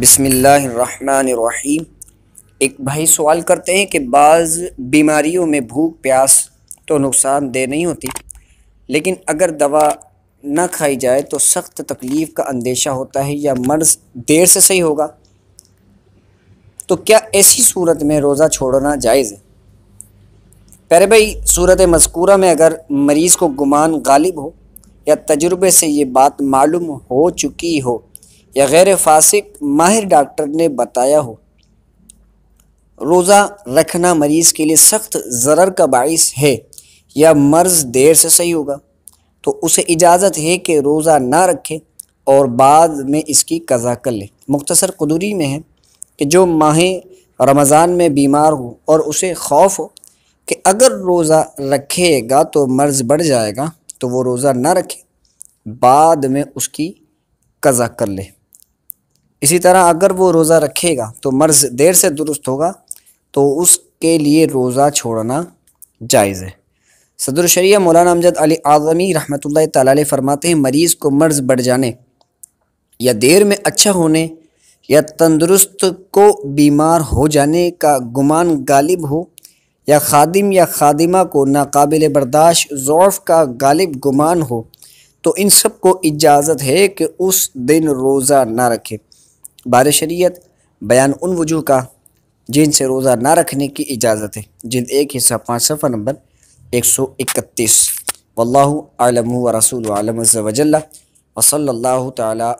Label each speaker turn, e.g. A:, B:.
A: बिसमीम एक भाई सवाल करते हैं कि बाज़ बीमारियों में भूख प्यास तो नुकसानदेह नहीं होती लेकिन अगर दवा ना खाई जाए तो सख्त तकलीफ़ का अंदेशा होता है या मर्ज देर से सही होगा तो क्या ऐसी सूरत में रोज़ा छोड़ना जायज़ है पहले भाई सूरत मस्कूरा में अगर मरीज़ को गुमान गालिब हो या तजुर्बे से ये बात मालूम हो चुकी हो या गैर फासिक माहिर डॉक्टर ने बताया हो रोज़ा रखना मरीज़ के लिए सख्त ज़रर का बाइस है या मर्ज़ देर से सही होगा तो उसे इजाज़त है कि रोज़ा ना रखे और बाद में इसकी कज़ा कर ले मुख्तसर कदूरी में है कि जो माह रमज़ान में बीमार हो और उसे खौफ हो कि अगर रोज़ा रखेगा तो मर्ज़ बढ़ जाएगा तो वो रोज़ा ना रखे बाद में उसकी कज़ा कर ले इसी तरह अगर वो रोज़ा रखेगा तो मर्ज देर से दुरुस्त होगा तो उसके लिए रोज़ा छोड़ना जायज़ है सदरशरिया मौलाना अमजद अली आज़मी रहमत ताली फरमाते हैं मरीज़ को मर्ज़ बढ़ जाने या देर में अच्छा होने या तंदुरुस्त को बीमार हो जाने का गुमान गालिब हो या खादिम या खादिमा को नाकबिल बर्दाश्त ज़ौफ़ का गालिब गुमान हो तो इन सब को इजाज़त है कि उस दिन रोज़ा ना रखे बार शरीत बयान उन वजूह का जिनसे रोज़ा ना रखने की इजाज़त है जिन एक हिस्सा पाँच सफ़ा नंबर एक सौ इकतीस वल्लु आलम व रसूल आलम वजल्ला वसल्लल्लाहु ताला